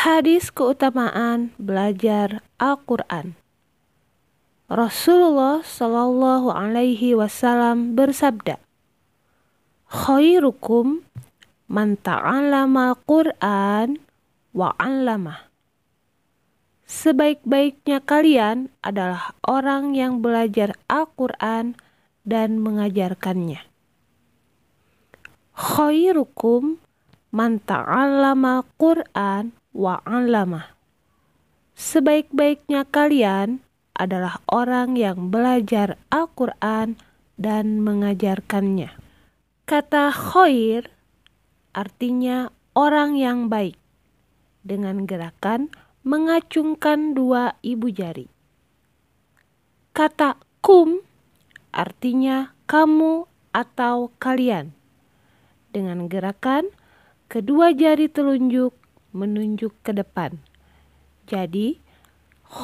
Hadis keutamaan belajar Al-Quran. Rasulullah Shallallahu Alaihi Wasallam bersabda, "Khairukum man ta'allama Al-Quran wa 'allamah." Sebaik-baiknya kalian adalah orang yang belajar Al-Quran dan mengajarkannya. Khairukum man ta'allama Al-Quran wa'alama. Sebaik-baiknya kalian adalah orang yang belajar Al-Quran dan mengajarkannya. Kata khair artinya orang yang baik dengan gerakan mengacungkan dua ibu jari. Kata kum artinya kamu atau kalian dengan gerakan kedua jari telunjuk menunjuk ke depan. Jadi,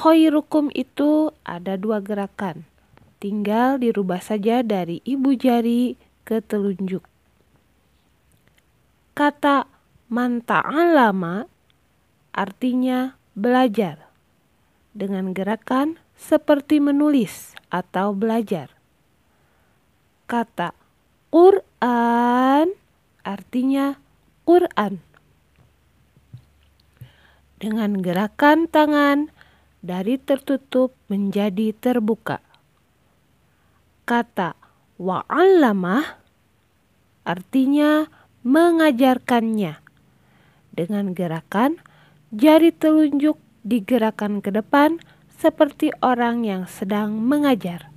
khairukum itu ada dua gerakan. Tinggal dirubah saja dari ibu jari ke telunjuk. Kata mantaan lama, artinya belajar dengan gerakan seperti menulis atau belajar. Kata Quran artinya Quran dengan gerakan tangan dari tertutup menjadi terbuka. Kata wa'allamah artinya mengajarkannya. Dengan gerakan jari telunjuk digerakkan ke depan seperti orang yang sedang mengajar.